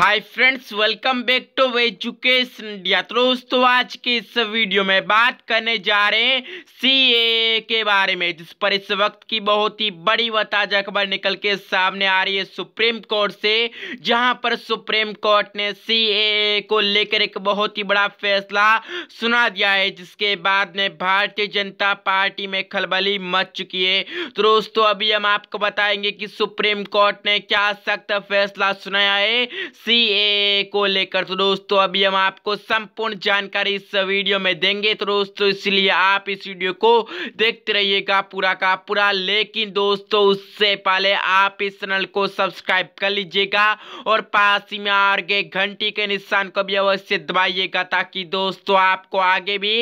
hi friends welcome back to education तो दोस्तों आज के इस वीडियो में बात करने जा रहे हैं सी के बारे में जिस पर इस वक्त की बहुत ही बड़ी ताजा खबर निकल के सामने आ रही है सुप्रीम कोर्ट से जहां पर सुप्रीम कोर्ट ने सी को लेकर एक बहुत ही बड़ा फैसला सुना दिया है जिसके बाद में भारतीय जनता पार्टी में खलबली मच चुकी है तो दोस्तों अभी हम आपको बताएंगे कि सुप्रीम कोर्ट ने क्या सख्त फैसला सुनाया है सी को लेकर तो दोस्तों अभी हम आपको संपूर्ण जानकारी इस वीडियो में देंगे तो दोस्तों इसलिए आप इस वीडियो को देखते रहिएगा पूरा का पूरा लेकिन दोस्तों उससे पहले आप इस चैनल को सब्सक्राइब कर लीजिएगा और पास ही में आगे घंटी के निशान को भी अवश्य दबाइएगा ताकि दोस्तों आपको आगे भी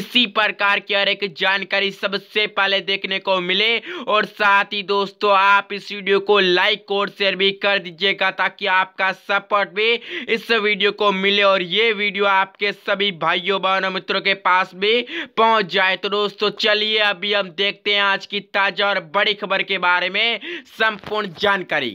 इसी प्रकार की हर एक जानकारी सबसे पहले देखने को मिले और साथ ही दोस्तों आप इस वीडियो को लाइक और शेयर भी कर दीजिएगा ताकि आपका सब सपोर्ट भी इस वीडियो को मिले और ये वीडियो आपके सभी भाइयों बहनों मित्रों के पास भी पहुंच जाए तो दोस्तों चलिए अभी हम देखते हैं आज की ताज़ा और बड़ी खबर के बारे में संपूर्ण जानकारी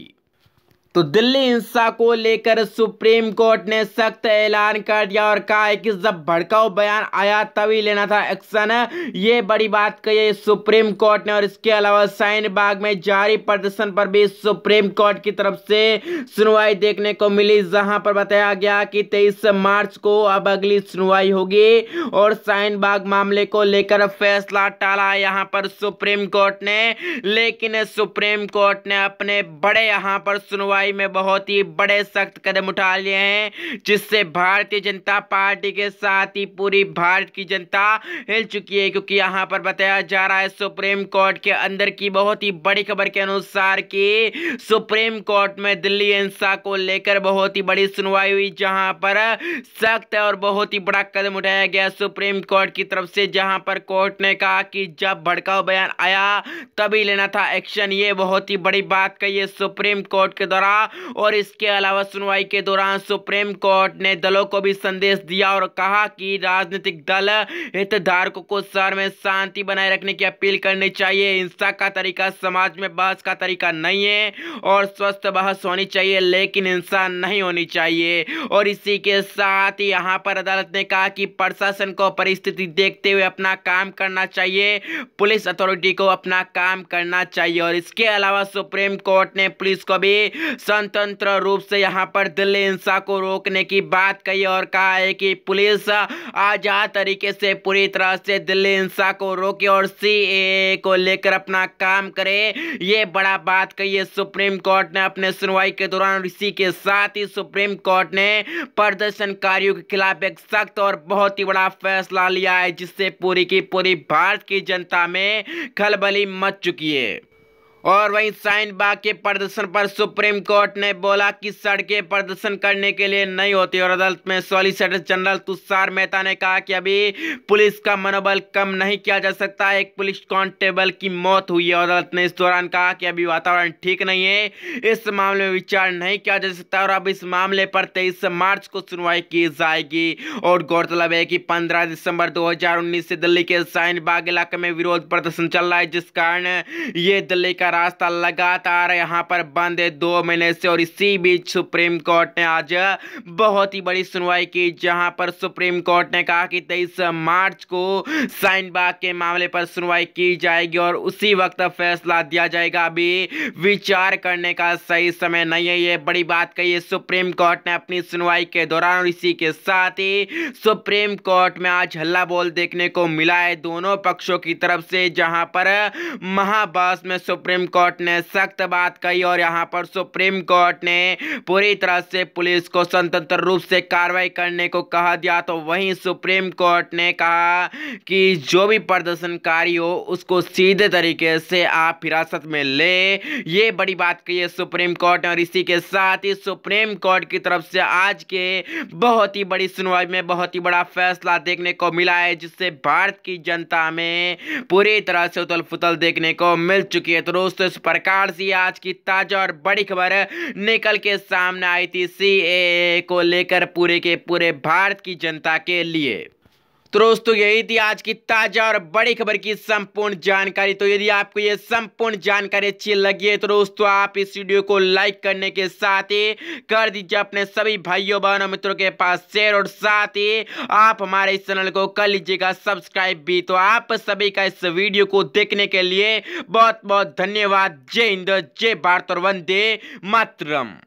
तो दिल्ली हिंसा को लेकर सुप्रीम कोर्ट ने सख्त ऐलान कर दिया और कहा है कि जब भड़काऊ बयान आया तभी लेना था एक्शन ये बड़ी बात कही है सुप्रीम कोर्ट ने और इसके अलावा साइन बाग में जारी प्रदर्शन पर भी सुप्रीम कोर्ट की तरफ से सुनवाई देखने को मिली जहां पर बताया गया कि तेईस मार्च को अब अगली सुनवाई होगी और साइन बाग मामले को लेकर फैसला टाला यहाँ पर सुप्रीम कोर्ट ने लेकिन सुप्रीम कोर्ट ने अपने बड़े यहां पर सुनवाई लड़ाई में बहुत ही बड़े सख्त कदम उठा लिए हैं जिससे भारतीय जनता पार्टी के साथ ही पूरी भारत की जनता हिल चुकी है क्योंकि यहां पर बताया जा रहा है सुप्रीम कोर्ट के अंदर की बहुत ही बड़ी खबर के अनुसार कि सुप्रीम कोर्ट में दिल्ली हिंसा को लेकर बहुत ही बड़ी सुनवाई हुई जहां पर सख्त और बहुत ही बड़ा कदम उठाया गया सुप्रीम कोर्ट की तरफ से जहां पर कोर्ट ने कहा कि जब भड़काऊ बयान आया तभी लेना था एक्शन ये बहुत ही बड़ी बात कही सुप्रीम कोर्ट के द्वारा रहा और इसके अलावा सुनवाई के दौरान सुप्रीम कोर्ट ने दलों को भी संदेश दिया और कहा कि राजनीतिक दल हितधारकों को शहर में शांति बनाए रखने की अपील करनी चाहिए हिंसा का तरीका समाज में बहस का तरीका नहीं है और स्वस्थ बहस होनी चाहिए लेकिन हिंसा नहीं होनी चाहिए और इसी के साथ यहाँ पर अदालत ने कहा कि प्रशासन को परिस्थिति देखते हुए अपना काम करना चाहिए पुलिस अथॉरिटी को अपना काम करना चाहिए और इसके अलावा सुप्रीम कोर्ट ने पुलिस को भी स्वतंत्र रूप से यहाँ पर दिल्ली हिंसा को रोकने की बात कही और कहा है कि पुलिस आज़ाद तरीके से पूरी तरह से दिल्ली हिंसा को रोके और सी को लेकर अपना काम करे ये बड़ा बात कही है सुप्रीम कोर्ट ने अपने सुनवाई के दौरान इसी के साथ ही सुप्रीम कोर्ट ने प्रदर्शनकारियों के खिलाफ एक सख्त और बहुत ही बड़ा फैसला लिया है जिससे पूरी की पूरी भारत की जनता में खलबली मच चुकी है और वहीं साइन बाग के प्रदर्शन पर सुप्रीम कोर्ट ने बोला कि सड़कें प्रदर्शन करने के लिए नहीं होती और अदालत में सॉलिसिटर जनरल तुषार मेहता ने कहा कि अभी पुलिस का मनोबल कम नहीं किया जा सकता एक पुलिस कांस्टेबल की मौत हुई है अदालत ने इस दौरान कहा कि अभी वातावरण ठीक नहीं है इस मामले में विचार नहीं किया जा सकता और अब इस मामले पर तेईस मार्च को सुनवाई की जाएगी और गौरतलब है कि पंद्रह दिसंबर दो से दिल्ली के साइन बाग इलाके में विरोध प्रदर्शन चल रहा है जिस कारण ये दिल्ली का रास्ता लगातार यहाँ पर बंद है दो महीने से और इसी बीच सुप्रीम कोर्ट ने आज बहुत ही बड़ी सुनवाई की जहाँ पर सुप्रीम कोर्ट ने कहा कि तेईस मार्च को साइन बाग के मामले पर सुनवाई की जाएगी और उसी वक्त फैसला दिया जाएगा अभी विचार करने का सही समय नहीं है ये बड़ी बात कही है सुप्रीम कोर्ट ने अपनी सुनवाई के दौरान और इसी के साथ ही सुप्रीम कोर्ट में आज हल्ला बोल देखने को मिला है दोनों पक्षों की तरफ से जहां पर महाबास में सुप्रीम सुप्रीम कोर्ट ने सख्त बात कही और यहाँ पर सुप्रीम कोर्ट ने पूरी तरह से पुलिस को स्वतंत्र रूप से कार्रवाई करने को कहा दिया तो वहीं सुप्रीम कोर्ट ने कहा कि जो भी प्रदर्शनकारी हो उसको सीधे तरीके से आप हिरासत में ले ये बड़ी बात कही है सुप्रीम कोर्ट ने और इसी के साथ ही सुप्रीम कोर्ट की तरफ से आज के बहुत ही बड़ी सुनवाई में बहुत ही बड़ा फैसला देखने को मिला है जिससे भारत की जनता में पूरी तरह से उतल फुतल देखने को मिल चुकी है तो दोस्तों इस प्रकार से आज की ताजा और बड़ी खबर निकल के सामने आई थी सी को लेकर पूरे के पूरे भारत की जनता के लिए तो दोस्तों यही थी आज की ताजा और बड़ी खबर की संपूर्ण जानकारी तो यदि आपको ये संपूर्ण जानकारी अच्छी लगी है तो दोस्तों आप इस वीडियो को लाइक करने के साथ ही कर दीजिए अपने सभी भाइयों बहनों मित्रों के पास शेयर और साथ ही आप हमारे इस चैनल को कर लीजिएगा सब्सक्राइब भी तो आप सभी का इस वीडियो को देखने के लिए बहुत बहुत धन्यवाद जय हिंद जय भारत और वंदे मातरम